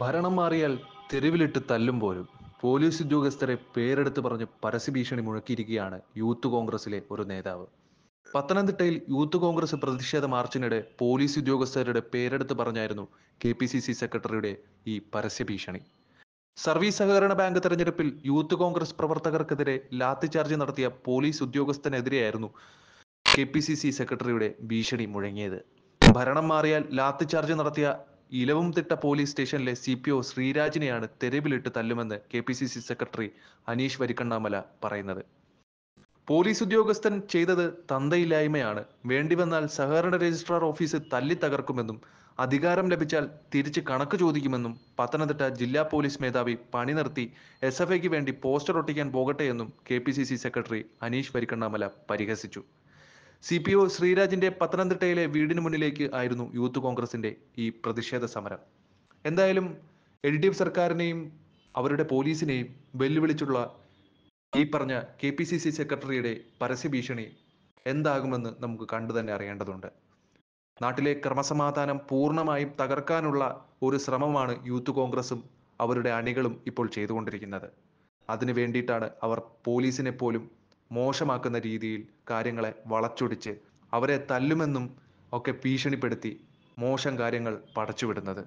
ഭരണം മാറിയാൽ തെരുവിലിട്ട് തല്ലും പോലും പോലീസ് ഉദ്യോഗസ്ഥരെ പേരെടുത്ത് പറഞ്ഞ് പരസ്യഭീഷണി മുഴക്കിയിരിക്കുകയാണ് യൂത്ത് കോൺഗ്രസിലെ ഒരു നേതാവ് പത്തനംതിട്ടയിൽ യൂത്ത് കോൺഗ്രസ് പ്രതിഷേധ മാർച്ചിനിടെ പോലീസ് ഉദ്യോഗസ്ഥരുടെ പേരെടുത്ത് പറഞ്ഞായിരുന്നു കെ പി സി സി സെക്രട്ടറിയുടെ ഈ പരസ്യഭീഷണി സർവീസ് സഹകരണ ബാങ്ക് തെരഞ്ഞെടുപ്പിൽ യൂത്ത് കോൺഗ്രസ് പ്രവർത്തകർക്കെതിരെ ചാർജ് നടത്തിയ പോലീസ് ഉദ്യോഗസ്ഥനെതിരെയായിരുന്നു കെ പി സി സി സെക്രട്ടറിയുടെ ഭീഷണി മുഴങ്ങിയത് ഭരണം മാറിയാൽ ചാർജ് നടത്തിയ ഇലവുംതിട്ട പോലീസ് സ്റ്റേഷനിലെ സി പി ഒ ശ്രീരാജിനെയാണ് തെരുവിലിട്ട് തല്ലുമെന്ന് K P C C secretary Aneesh Varikkannamala പറയുന്നത് പോലീസ് ഉദ്യോഗസ്ഥൻ ചെയ്തത് തന്തയില്ലായ്മയാണ് വേണ്ടിവന്നാൽ സഹകരണ രജിസ്ട്രാർ ഓഫീസ് തല്ലി തകർക്കുമെന്നും അധികാരം ലഭിച്ചാൽ തിരിച്ച് കണക്ക് ചോദിക്കുമെന്നും പത്തനംതിട്ട ജില്ലാ പോലീസ് മേധാവി പണി നിർത്തി എസ് എഫ് വേണ്ടി പോസ്റ്റർ ഒട്ടിക്കാൻ പോകട്ടെ എന്നും K P C C secretary Aneesh Varikkannamala പരിഹസിച്ചു സി പി ഒ ശ്രീരാജിന്റെ പത്തനംതിട്ടയിലെ വീടിന് മുന്നിലേക്ക് ആയിരുന്നു യൂത്ത് കോൺഗ്രസിന്റെ ഈ പ്രതിഷേധ സമരം എന്തായാലും എൽ ഡി എഫ് സർക്കാരിനെയും അവരുടെ പോലീസിനെയും വെല്ലുവിളിച്ചുള്ള ഈ പറഞ്ഞ കെ പി സി സി സെക്രട്ടറിയുടെ പരസ്യ ഭീഷണി എന്താകുമെന്ന് നമുക്ക് കണ്ടു തന്നെ അറിയേണ്ടതുണ്ട് നാട്ടിലെ ക്രമസമാധാനം പൂർണ്ണമായും തകർക്കാനുള്ള ഒരു ശ്രമമാണ് യൂത്ത് കോൺഗ്രസും അവരുടെ അണികളും ഇപ്പോൾ ചെയ്തുകൊണ്ടിരിക്കുന്നത് അതിനു വേണ്ടിയിട്ടാണ് അവർ പോലീസിനെ പോലും മോശമാക്കുന്ന രീതിയിൽ കാര്യങ്ങളെ വളച്ചൊടിച്ച് അവരെ തല്ലുമെന്നും ഒക്കെ ഭീഷണിപ്പെടുത്തി മോശം കാര്യങ്ങൾ പടച്ചുവിടുന്നത്